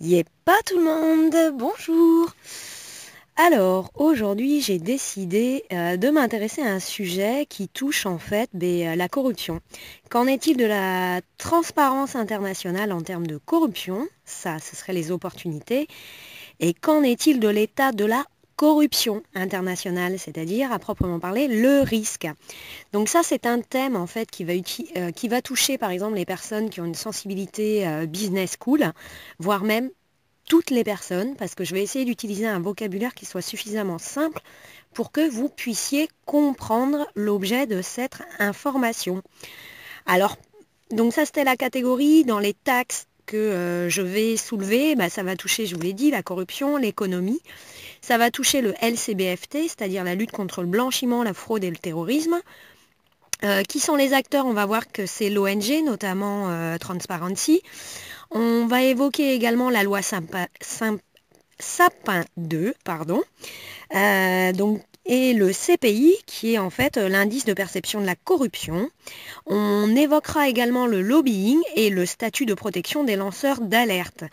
est pas tout le monde, bonjour Alors, aujourd'hui j'ai décidé euh, de m'intéresser à un sujet qui touche en fait euh, la corruption. Qu'en est-il de la transparence internationale en termes de corruption Ça, ce serait les opportunités. Et qu'en est-il de l'état de la corruption internationale, c'est-à-dire à proprement parler le risque. Donc ça c'est un thème en fait qui va, euh, toucher par exemple les personnes qui ont une sensibilité euh, business cool, voire même toutes les personnes, parce que je vais essayer d'utiliser un vocabulaire qui soit suffisamment simple pour que vous puissiez comprendre l'objet de cette information. Alors, donc ça c'était la catégorie dans les taxes que euh, je vais soulever, bah, ça va toucher, je vous l'ai dit, la corruption, l'économie. Ça va toucher le LCBFT, c'est-à-dire la lutte contre le blanchiment, la fraude et le terrorisme. Euh, qui sont les acteurs On va voir que c'est l'ONG, notamment euh, Transparency. On va évoquer également la loi Sapin 2, pardon, donc, et le CPI, qui est en fait l'indice de perception de la corruption. On évoquera également le lobbying et le statut de protection des lanceurs d'alerte.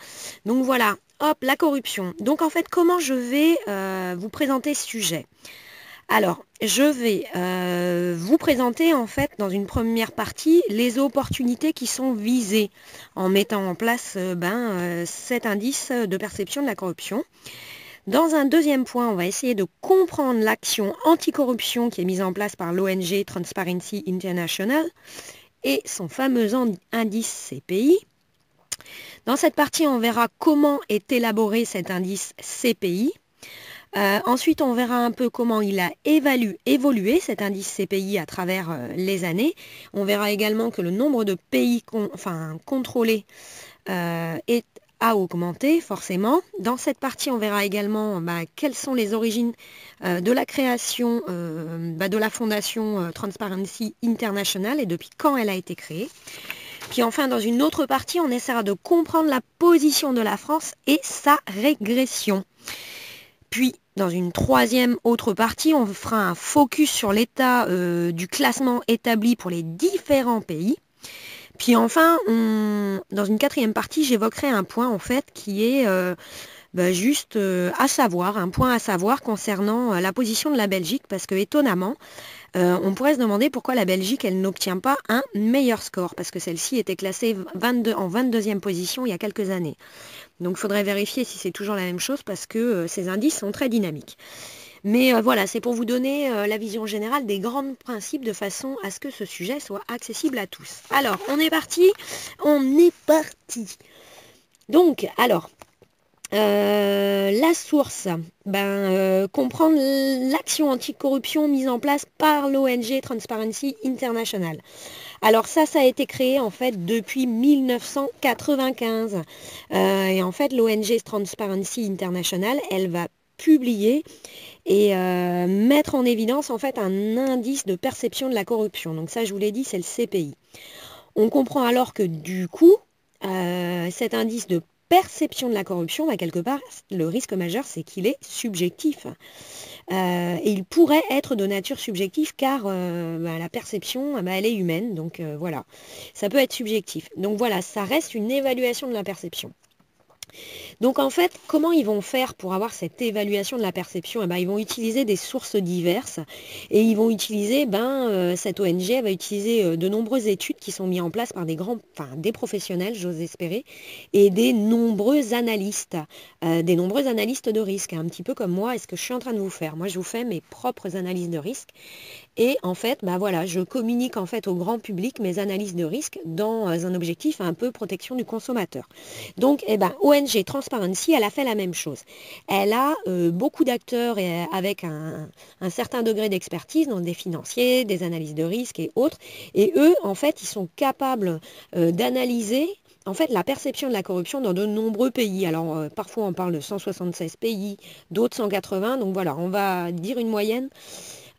Donc voilà, hop, la corruption. Donc en fait, comment je vais euh, vous présenter ce sujet alors, je vais euh, vous présenter en fait dans une première partie les opportunités qui sont visées en mettant en place euh, ben, cet indice de perception de la corruption. Dans un deuxième point, on va essayer de comprendre l'action anticorruption qui est mise en place par l'ONG Transparency International et son fameux indice CPI. Dans cette partie, on verra comment est élaboré cet indice CPI. Euh, ensuite, on verra un peu comment il a évolué cet indice CPI à travers euh, les années. On verra également que le nombre de pays contrôlés euh, est a augmenté forcément. Dans cette partie, on verra également bah, quelles sont les origines euh, de la création euh, bah, de la fondation euh, Transparency International et depuis quand elle a été créée. Puis enfin, dans une autre partie, on essaiera de comprendre la position de la France et sa régression. Puis, dans une troisième autre partie, on fera un focus sur l'état du classement établi pour les différents pays. Puis enfin, dans une quatrième partie, j'évoquerai un point en fait qui est euh, ben, juste euh, à savoir, un point à savoir concernant euh, la position de la Belgique, parce que étonnamment, on pourrait se demander pourquoi la Belgique, elle n'obtient pas un meilleur score, parce que celle-ci était classée en 22e position il y a quelques années. Donc il faudrait vérifier si c'est toujours la même chose, parce que ces indices sont très dynamiques. Mais euh, voilà, c'est pour vous donner euh, la vision générale des grands principes de façon à ce que ce sujet soit accessible à tous. Alors, on est parti On est parti Donc, alors, euh, la source, ben, comprendre l'action anticorruption mise en place par l'ONG Transparency International. Alors ça, ça a été créé en fait depuis 1995. et en fait, l'ONG Transparency International, elle va publier et euh, mettre en évidence en fait un indice de perception de la corruption. Donc ça, je vous l'ai dit, c'est le CPI. On comprend alors que du coup, euh, cet indice de perception de la corruption, bah, quelque part, le risque majeur, c'est qu'il est subjectif. Euh, et il pourrait être de nature subjective car bah, la perception, ah bah, elle est humaine. Donc voilà, ça peut être subjectif. Donc voilà, ça reste une évaluation de la perception. Donc en fait, comment ils vont faire pour avoir cette évaluation de la perception eh ben, Ils vont utiliser des sources diverses et ils vont utiliser, ben, euh, cette ONG va utiliser euh, de nombreuses études qui sont mises en place par des grands, enfin des professionnels, j'ose espérer, et des nombreux analystes, euh, des nombreux analystes de risque, un petit peu comme moi, est-ce que je suis en train de vous faire Moi je vous fais mes propres analyses de risque et en fait, bah voilà, je communique en fait au grand public mes analyses de risque dans euh, un objectif un peu protection du consommateur. Donc, eh ben, ONG Transparency, elle a fait la même chose. Elle a euh, beaucoup d'acteurs euh, avec un, certain degré d'expertise, dans des financiers, des analyses de risque et autres. Et eux, en fait, ils sont capables d'analyser en fait la perception de la corruption dans de nombreux pays. Alors parfois on parle de 176 pays, d'autres 180, donc voilà, on va dire une moyenne.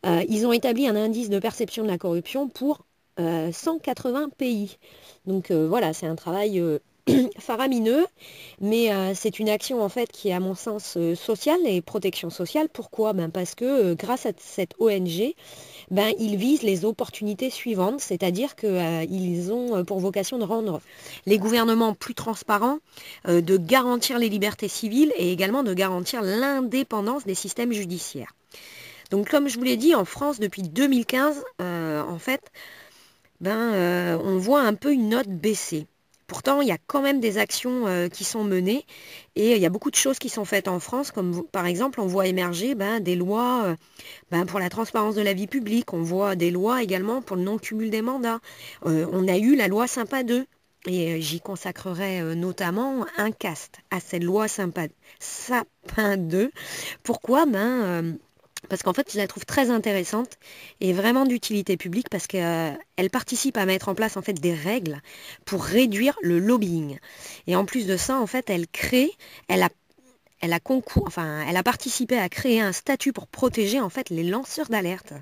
Euh, ils ont établi un indice de perception de la corruption pour 180 euh, pays. Donc euh, voilà, c'est un travail faramineux, mais c'est une action en fait qui est à mon sens sociale et protection sociale. Pourquoi ben, Parce que grâce à cette ONG, ben, ils visent les opportunités suivantes, c'est-à-dire qu'ils ont pour vocation de rendre les gouvernements plus transparents, de garantir les libertés civiles et également de garantir l'indépendance des systèmes judiciaires. Donc comme je vous l'ai dit, en France, depuis 2015, euh, en fait, ben, euh, on voit un peu une note baissée. Pourtant, il y a quand même des actions euh, qui sont menées et il y a beaucoup de choses qui sont faites en France, comme par exemple on voit émerger ben, des lois ben, pour la transparence de la vie publique, on voit des lois également pour le non-cumul des mandats. on a eu la loi Sympa 2 et j'y consacrerai notamment un cast à cette loi Sympa 2. Pourquoi ben, parce qu'en fait, je la trouve très intéressante et vraiment d'utilité publique parce qu'elle euh, participe à mettre en place en fait des règles pour réduire le lobbying. Et en plus de ça, en fait, elle crée, elle a elle a, enfin, elle a participé à créer un statut pour protéger en fait les lanceurs d'alerte.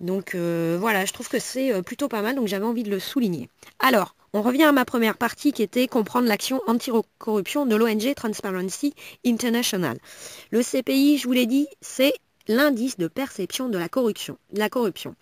Donc euh, voilà, je trouve que c'est euh, plutôt pas mal, donc j'avais envie de le souligner. Alors, on revient à ma première partie qui était comprendre l'action anti-corruption de l'ONG Transparency International. Le CPI, je vous l'ai dit, c'est l'indice de perception de la corruption, la corruption.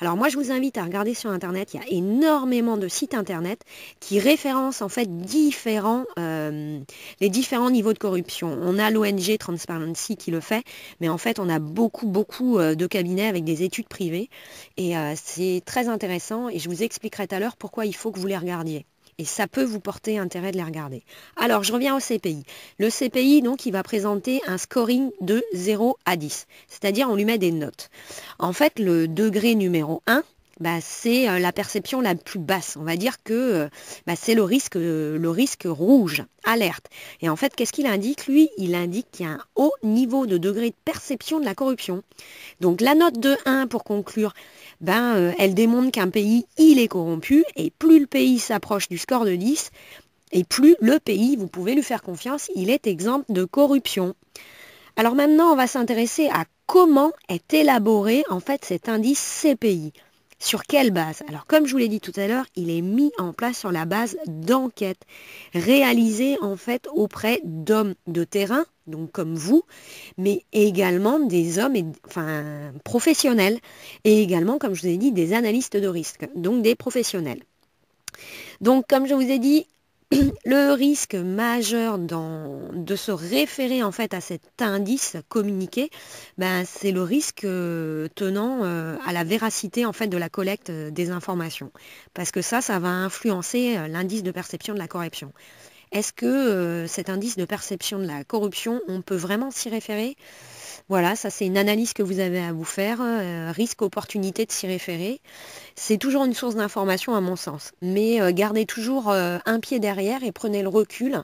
Alors moi je vous invite à regarder sur internet, il y a énormément de sites internet qui référencent en fait différents, euh, les différents niveaux de corruption. On a l'ONG Transparency qui le fait, mais en fait on a beaucoup beaucoup euh, de cabinets avec des études privées et euh, c'est très intéressant et je vous expliquerai tout à l'heure pourquoi il faut que vous les regardiez et ça peut vous porter intérêt de les regarder. Alors, je reviens au CPI. Le CPI, donc, il va présenter un scoring de 0 à 10, c'est-à-dire on lui met des notes. En fait, le degré numéro 1, bah, c'est euh, la perception la plus basse. On va dire que euh, bah, c'est le risque, euh, le risque rouge, alerte. Et en fait, qu'est-ce qu'il indique Lui, il indique qu'il y a un haut niveau de degré de perception de la corruption. Donc la note de 1, pour conclure, ben, elle démontre qu'un pays, il est corrompu, et plus le pays s'approche du score de 10, et plus le pays, vous pouvez lui faire confiance, il est exempt de corruption. Alors maintenant, on va s'intéresser à comment est élaboré en fait cet indice CPI. Sur quelle base Alors comme je vous l'ai dit tout à l'heure, il est mis en place sur la base d'enquêtes réalisées en fait auprès d'hommes de terrain, donc comme vous, mais également des hommes enfin, professionnels et également, comme je vous ai dit, des analystes de risque, donc des professionnels. Donc comme je vous ai dit, le risque majeur dans, de se référer en fait à cet indice communiqué, ben, c'est le risque euh, tenant euh, à la véracité en fait de la collecte euh, des informations. Parce que ça, ça va influencer l'indice de perception de la corruption. Est-ce que cet indice de perception de la corruption, on peut vraiment s'y référer voilà, ça c'est une analyse que vous avez à vous faire, euh, risque, opportunité de s'y référer. C'est toujours une source d'information à mon sens, mais euh, gardez toujours euh, un pied derrière et prenez le recul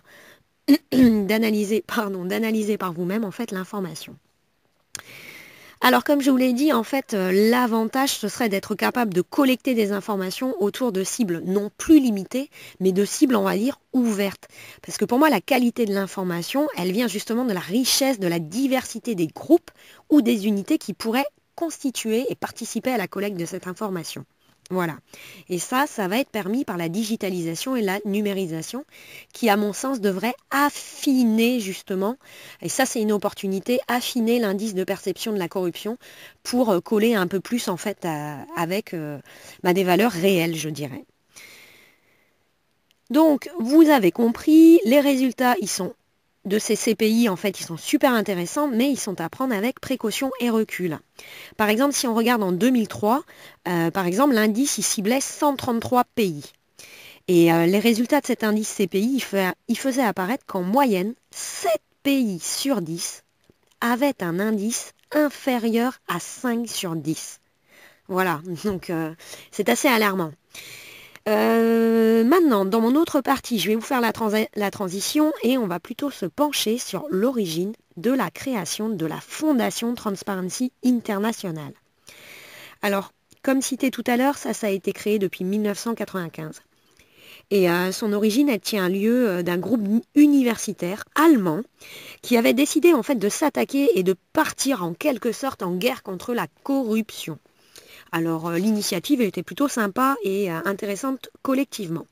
d'analyser, pardon, d'analyser par vous-même en fait l'information. Alors comme je vous l'ai dit, en fait, euh, l'avantage, ce serait d'être capable de collecter des informations autour de cibles non plus limitées, mais de cibles, on va dire, ouvertes. Parce que pour moi, la qualité de l'information, elle vient justement de la richesse, de la diversité des groupes ou des unités qui pourraient constituer et participer à la collecte de cette information. Voilà. Et ça, ça va être permis par la digitalisation et la numérisation, qui, à mon sens, devrait affiner justement, et ça c'est une opportunité, affiner l'indice de perception de la corruption pour euh, coller un peu plus en fait avec euh, bah, des valeurs réelles, je dirais. Donc, vous avez compris, les résultats, ils sont de ces CPI, en fait, ils sont super intéressants, mais ils sont à prendre avec précaution et recul. Par exemple, si on regarde en 2003, euh, par exemple, l'indice, il ciblait 133 pays. Et euh, les résultats de cet indice CPI, il, faisait apparaître qu'en moyenne, 7 pays sur 10 avaient un indice inférieur à 5 sur 10. Voilà, donc euh, c'est assez alarmant. Euh, maintenant, dans mon autre partie, je vais vous faire la, transition et on va plutôt se pencher sur l'origine de la création de la Fondation Transparency International. Alors, comme cité tout à l'heure, ça, ça a été créé depuis 1995. Et euh, son origine, elle tient lieu euh, d'un groupe universitaire allemand qui avait décidé en fait de s'attaquer et de partir en quelque sorte en guerre contre la corruption. Alors euh, l'initiative était plutôt sympa et euh, intéressante collectivement.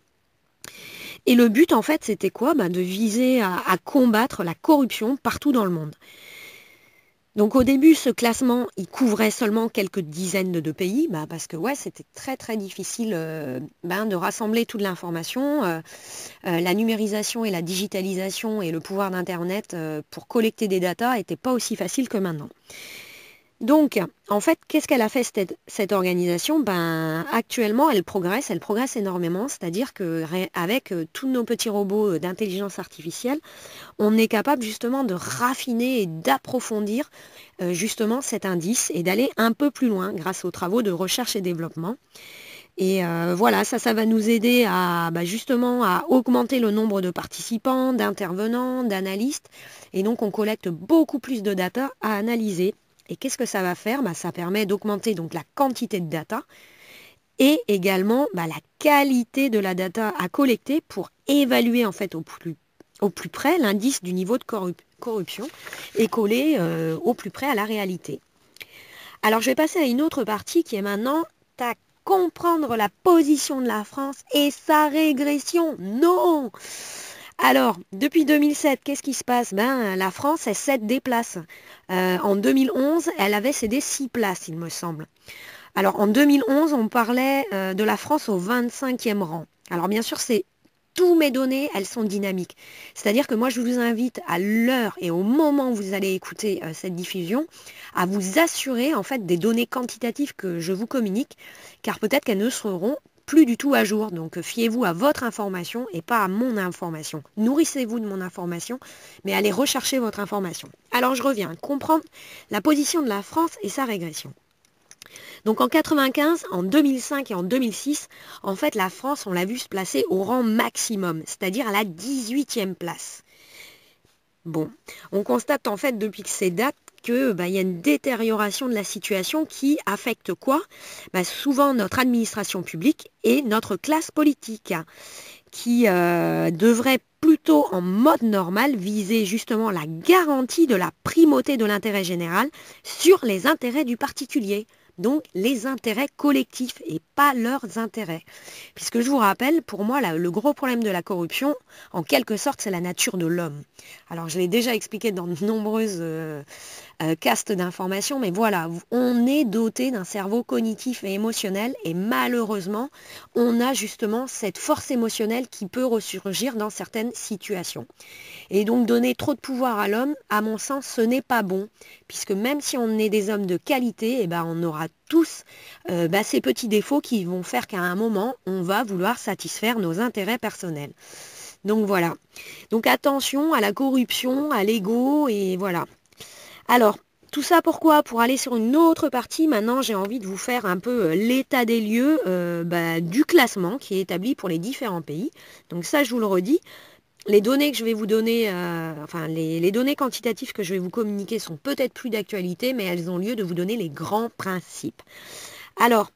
Et le but, en fait, c'était quoi bah, De viser à, combattre la corruption partout dans le monde. Donc au début, ce classement, il couvrait seulement quelques dizaines de pays, bah, parce que ouais, c'était très très difficile euh, ben, de rassembler toute l'information. la numérisation et la digitalisation et le pouvoir d'Internet pour collecter des datas n'étaient pas aussi faciles que maintenant. Donc, en fait, qu'est-ce qu'elle a fait cette, organisation ben, Actuellement, elle progresse, elle progresse énormément, c'est-à-dire qu'avec euh, tous nos petits robots euh, d'intelligence artificielle, on est capable justement de raffiner et d'approfondir euh, justement cet indice et d'aller un peu plus loin grâce aux travaux de recherche et développement. Et voilà, ça, ça va nous aider à bah, justement à augmenter le nombre de participants, d'intervenants, d'analystes. Et donc on collecte beaucoup plus de data à analyser et qu'est-ce que ça va faire bah, Ça permet d'augmenter donc la quantité de data et également bah, la qualité de la data à collecter pour évaluer en fait au plus, au plus près l'indice du niveau de corruption et coller euh, au plus près à la réalité. Alors je vais passer à une autre partie qui est maintenant à comprendre la position de la France et sa régression. Non alors, depuis 2007, qu'est-ce qui se passe ben, La France, est cède des places. Euh, en 2011, elle avait cédé 6 places, il me semble. Alors, en 2011, on parlait euh, de la France au 25e rang. Alors, bien sûr, c'est tous mes données, elles sont dynamiques. C'est-à-dire que moi, je vous invite à l'heure et au moment où vous allez écouter euh, cette diffusion, à vous assurer en fait des données quantitatives que je vous communique, car peut-être qu'elles ne seront plus du tout à jour. Donc euh, fiez-vous à votre information et pas à mon information. Nourrissez-vous de mon information, mais allez rechercher votre information. Alors je reviens, comprendre la position de la France et sa régression. Donc en 95, en 2005 et en 2006, en fait la France, on l'a vu se placer au rang maximum, c'est-à-dire à la 18e place. Bon, on constate en fait depuis que ces dates qu'il bah, y a une détérioration de la situation qui affecte quoi bah, Souvent notre administration publique et notre classe politique qui euh, devrait plutôt en mode normal viser justement la garantie de la primauté de l'intérêt général sur les intérêts du particulier donc les intérêts collectifs et pas leurs intérêts. Puisque je vous rappelle, pour moi, le gros problème de la corruption, en quelque sorte, c'est la nature de l'homme. Alors je l'ai déjà expliqué dans de nombreuses euh, euh, castes d'informations, mais voilà, on est doté d'un cerveau cognitif et émotionnel, et malheureusement, on a justement cette force émotionnelle qui peut ressurgir dans certaines situations. Et donc donner trop de pouvoir à l'homme, à mon sens, ce n'est pas bon, puisque même si on est des hommes de qualité, et eh ben, on aura tous euh, bah, ces petits défauts qui vont faire qu'à un moment, on va vouloir satisfaire nos intérêts personnels. Donc voilà. Donc attention à la corruption, à l'ego et voilà. Alors, tout ça pourquoi Pour aller sur une autre partie, maintenant j'ai envie de vous faire un peu euh, l'état des lieux euh, bah, du classement qui est établi pour les différents pays. Donc ça, je vous le redis, les données que je vais vous donner, euh, enfin les, les, données quantitatives que je vais vous communiquer sont peut-être plus d'actualité, mais elles ont lieu de vous donner les grands principes. Alors,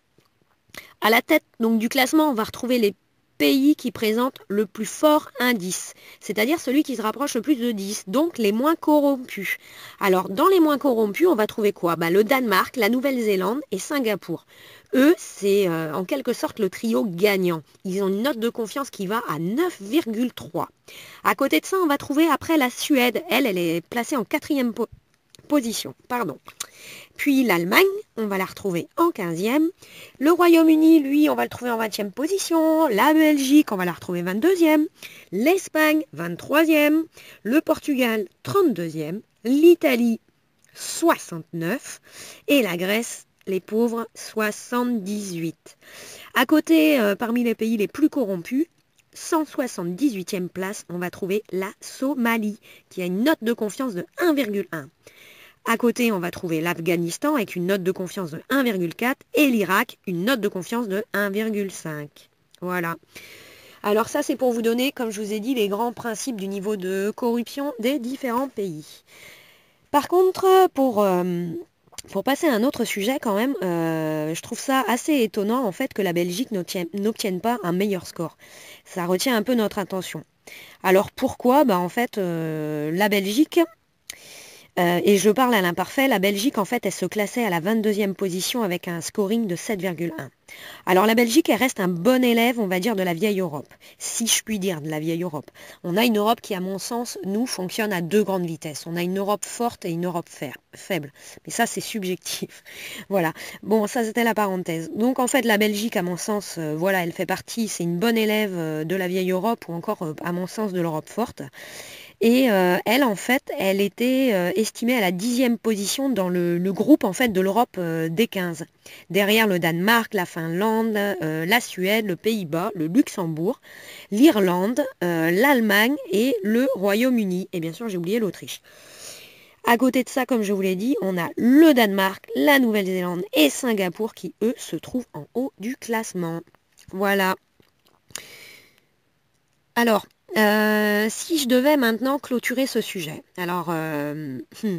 à la tête donc, du classement, on va retrouver les pays qui présente le plus fort indice, c'est-à-dire celui qui se rapproche le plus de 10, donc les moins corrompus. Alors dans les moins corrompus, on va trouver quoi bah, Le Danemark, la Nouvelle-Zélande et Singapour. Eux, c'est euh, en quelque sorte le trio gagnant. Ils ont une note de confiance qui va à 9,3. À côté de ça, on va trouver après la Suède. Elle, elle est placée en quatrième position. Pardon. Puis l'Allemagne, on va la retrouver en 15e. Le Royaume-Uni, lui, on va le trouver en 20e position. La Belgique, on va la retrouver 22e. L'Espagne, 23e. Le Portugal, 32e. L'Italie, 69. Et la Grèce, les pauvres, 78. À côté, euh, parmi les pays les plus corrompus, 178e place, on va trouver la Somalie, qui a une note de confiance de 1,1. À côté, on va trouver l'Afghanistan avec une note de confiance de 1,4 et l'Irak, une note de confiance de 1,5. Voilà. Alors ça, c'est pour vous donner, comme je vous ai dit, les grands principes du niveau de corruption des différents pays. Par contre, pour, euh, passer à un autre sujet quand même, euh, je trouve ça assez étonnant en fait que la Belgique n'obtienne pas un meilleur score. Ça retient un peu notre attention. Alors pourquoi bah, En fait, euh, la Belgique, euh, et je parle à l'imparfait, la Belgique, en fait, elle se classait à la 22e position avec un scoring de 7,1. Alors la Belgique, elle reste un bon élève, on va dire, de la vieille Europe, si je puis dire, de la vieille Europe. On a une Europe qui, à mon sens, nous, fonctionne à deux grandes vitesses. On a une Europe forte et une Europe faible. Mais ça, c'est subjectif. voilà. Bon, ça, c'était la parenthèse. Donc, en fait, la Belgique, à mon sens, euh, voilà, elle fait partie, c'est une bonne élève euh, de la vieille Europe, ou encore, à mon sens, de l'Europe forte. Et euh, elle, en fait, elle était euh, estimée à la dixième position dans le, groupe en fait, de l'Europe euh, des 15. Derrière le Danemark, la Finlande, la Suède, le Pays-Bas, le Luxembourg, l'Irlande, l'Allemagne et le Royaume-Uni. Et bien sûr, j'ai oublié l'Autriche. À côté de ça, comme je vous l'ai dit, on a le Danemark, la Nouvelle-Zélande et Singapour qui, eux, se trouvent en haut du classement. Voilà. Alors, euh, si je devais maintenant clôturer ce sujet, alors euh, hmm.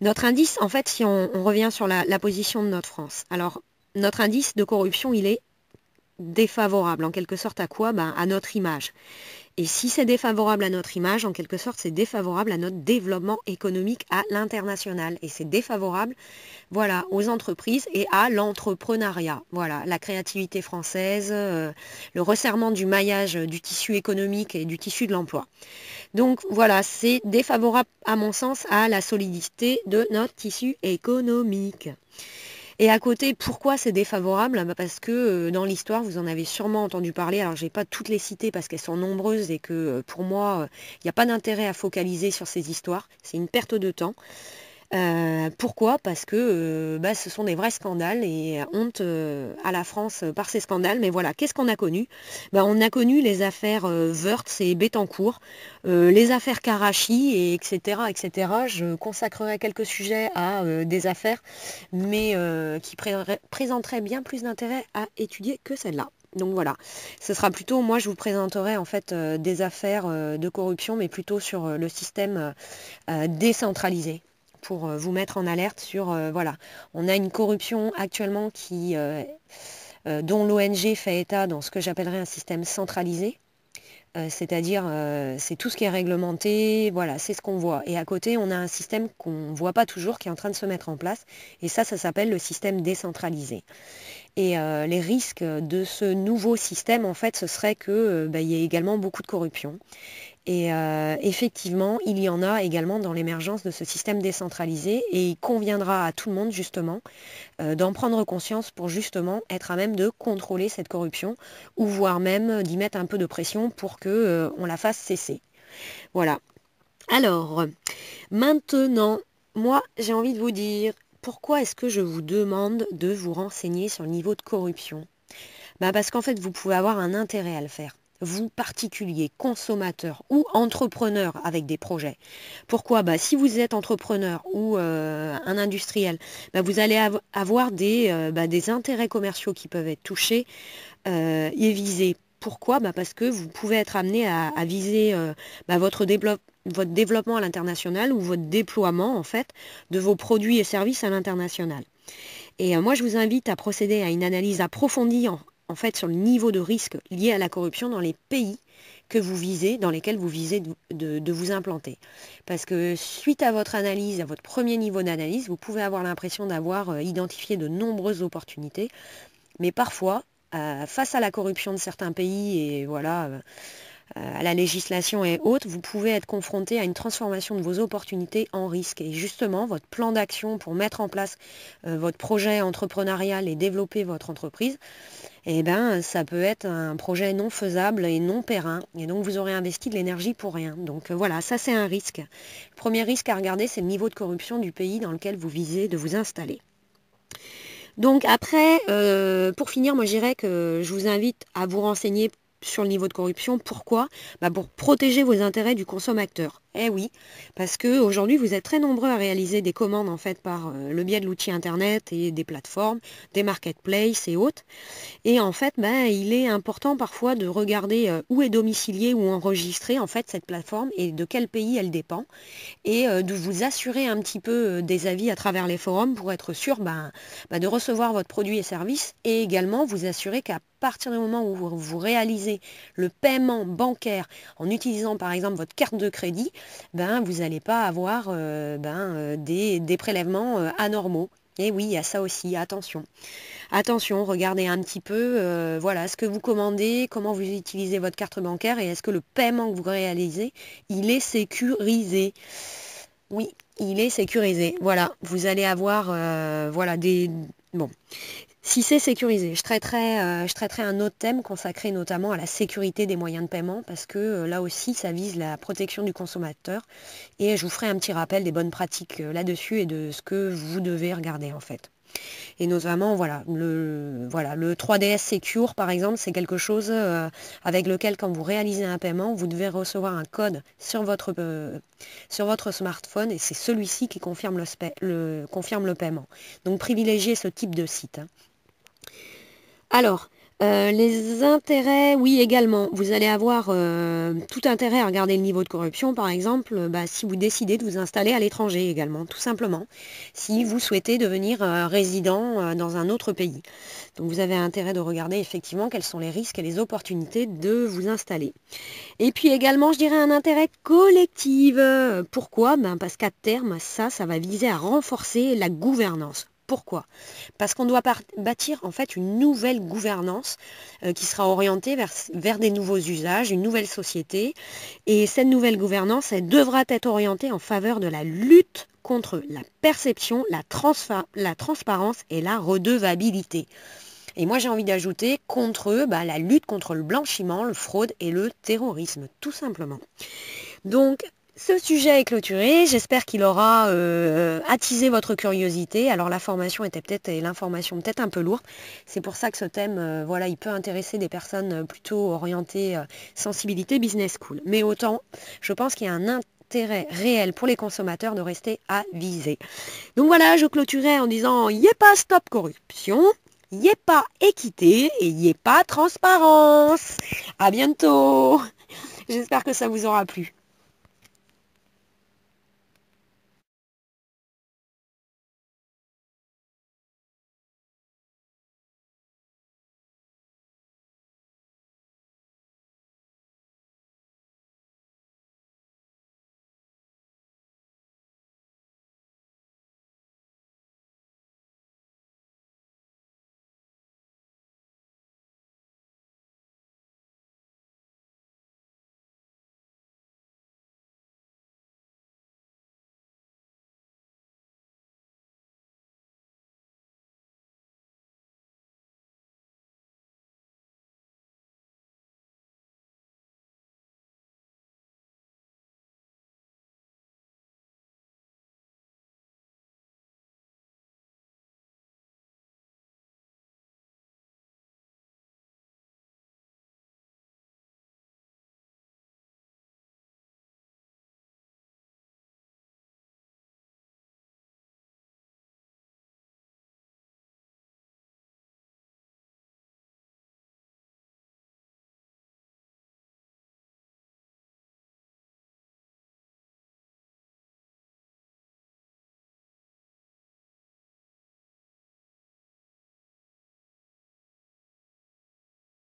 notre indice, en fait, si on, revient sur la, position de notre France, alors notre indice de corruption, il est défavorable en quelque sorte à quoi ben, À notre image. Et si c'est défavorable à notre image, en quelque sorte, c'est défavorable à notre développement économique à l'international. Et c'est défavorable voilà, aux entreprises et à l'entrepreneuriat. Voilà, la créativité française, euh, le resserrement du maillage du tissu économique et du tissu de l'emploi. Donc voilà, c'est défavorable à mon sens à la solidité de notre tissu économique. Et à côté, pourquoi c'est défavorable bah, Parce que euh, dans l'histoire, vous en avez sûrement entendu parler. Alors, je pas toutes les citées parce qu'elles sont nombreuses et que euh, pour moi, euh, il n'y a pas d'intérêt à focaliser sur ces histoires. C'est une perte de temps. Euh, pourquoi Parce que euh, bah, ce sont des vrais scandales et honte euh, à la France par ces scandales. Mais voilà, qu'est-ce qu'on a connu bah, On a connu les affaires Wörth et Bettencourt, les affaires Karachi, etc., etc. Je consacrerai quelques sujets à des affaires, mais qui présenteraient bien plus d'intérêt à étudier que celle-là. Donc voilà, ce sera plutôt, moi je vous présenterai en fait des affaires de corruption, mais plutôt sur le système décentralisé pour euh, vous mettre en alerte sur, euh, voilà, on a une corruption actuellement qui, euh, dont l'ONG fait état dans ce que j'appellerais un système centralisé. C'est-à-dire, c'est tout ce qui est réglementé, voilà, c'est ce qu'on voit. Et à côté, on a un système qu'on ne voit pas toujours, qui est en train de se mettre en place. Et ça, ça s'appelle le système décentralisé. Et les risques de ce nouveau système, en fait, ce serait qu'il bah, y ait également beaucoup de corruption et euh, effectivement, il y en a également dans l'émergence de ce système décentralisé et il conviendra à tout le monde justement euh, d'en prendre conscience pour justement être à même de contrôler cette corruption ou voire même d'y mettre un peu de pression pour qu'on euh, la fasse cesser. Voilà. Alors, maintenant, moi j'ai envie de vous dire pourquoi est-ce que je vous demande de vous renseigner sur le niveau de corruption bah, Parce qu'en fait, vous pouvez avoir un intérêt à le faire vous particulier, consommateur ou entrepreneur avec des projets. Pourquoi bah, Si vous êtes entrepreneur ou euh, un industriel, bah, vous allez avoir euh, bah, des, intérêts commerciaux qui peuvent être touchés euh, et visés. Pourquoi Parce que vous pouvez être amené à, viser votre, votre développement à l'international ou votre déploiement en fait de vos produits et services à l'international. Et moi, je vous invite à procéder à une analyse approfondie en, en fait sur le niveau de risque lié à la corruption dans les pays que vous visez, dans lesquels vous visez de, vous implanter. Parce que suite à votre analyse, à votre premier niveau d'analyse, vous pouvez avoir l'impression d'avoir euh, identifié de nombreuses opportunités, mais parfois, euh, face à la corruption de certains pays et voilà, euh, euh, à la législation et autres, vous pouvez être confronté à une transformation de vos opportunités en risque. Et justement, votre plan d'action pour mettre en place euh, votre projet entrepreneurial et développer votre entreprise, eh ben, ça peut être un projet non faisable et non périn. Et donc, vous aurez investi de l'énergie pour rien. Donc euh, voilà, ça c'est un risque. Le premier risque à regarder, c'est le niveau de corruption du pays dans lequel vous visez de vous installer. Donc après, pour finir, moi je dirais que je vous invite à vous renseigner sur le niveau de corruption. Pourquoi bah, Pour protéger vos intérêts du consommateur. Eh oui, parce qu'aujourd'hui, vous êtes très nombreux à réaliser des commandes en fait par euh, le biais de l'outil internet et des plateformes, des marketplaces et autres. Et en fait, ben, il est important parfois de regarder euh, où est domicilié ou enregistrée en fait cette plateforme et de quel pays elle dépend, et euh, de vous assurer un petit peu des avis à travers les forums pour être sûr ben, ben, de recevoir votre produit et service, et également vous assurer qu'à partir du moment où vous réalisez le paiement bancaire en utilisant par exemple votre carte de crédit, ben, vous n'allez pas avoir euh, ben, euh, des, des, prélèvements euh, anormaux. Et eh oui, il y a ça aussi, attention. Attention, regardez un petit peu voilà, ce que vous commandez, comment vous utilisez votre carte bancaire et est-ce que le paiement que vous réalisez, il est sécurisé. Oui, il est sécurisé. Voilà, vous allez avoir voilà, des... Bon, si c'est sécurisé, je traiterai, euh, un autre thème consacré notamment à la sécurité des moyens de paiement parce que euh, là aussi ça vise la protection du consommateur et je vous ferai un petit rappel des bonnes pratiques euh, là-dessus et de ce que vous devez regarder en fait. Et notamment, voilà, le, voilà, le 3DS Secure, par exemple, c'est quelque chose avec lequel, quand vous réalisez un paiement, vous devez recevoir un code sur votre, sur votre smartphone et c'est celui-ci qui confirme le, confirme le, paiement. Donc privilégiez ce type de site. Hein. Alors, euh, les intérêts, oui également. Vous allez avoir euh, tout intérêt à regarder le niveau de corruption, par exemple, bah, si vous décidez de vous installer à l'étranger également, tout simplement, si vous souhaitez devenir euh, résident dans un autre pays. Donc vous avez intérêt de regarder effectivement quels sont les risques et les opportunités de vous installer. Et puis également, je dirais un intérêt collectif. Pourquoi ben, Parce qu'à terme, ça, ça va viser à renforcer la gouvernance pourquoi Parce qu'on doit bâtir en fait une nouvelle gouvernance euh, qui sera orientée vers, des nouveaux usages, une nouvelle société. Et cette nouvelle gouvernance, elle devra être orientée en faveur de la lutte contre la perception, la, transparence et la redevabilité. Et moi j'ai envie d'ajouter contre bah, la lutte contre le blanchiment, le fraude et le terrorisme, tout simplement. Donc ce sujet est clôturé, j'espère qu'il aura euh, attisé votre curiosité. Alors la formation était peut-être l'information peut-être un peu lourde. C'est pour ça que ce thème, euh, voilà, il peut intéresser des personnes euh, plutôt orientées sensibilité business school. Mais autant, je pense qu'il y a un intérêt réel pour les consommateurs de rester avisés. Donc voilà, je clôturerai en disant n'y a pas stop corruption, n'y a pas équité et n'y a pas transparence. À bientôt. J'espère que ça vous aura plu.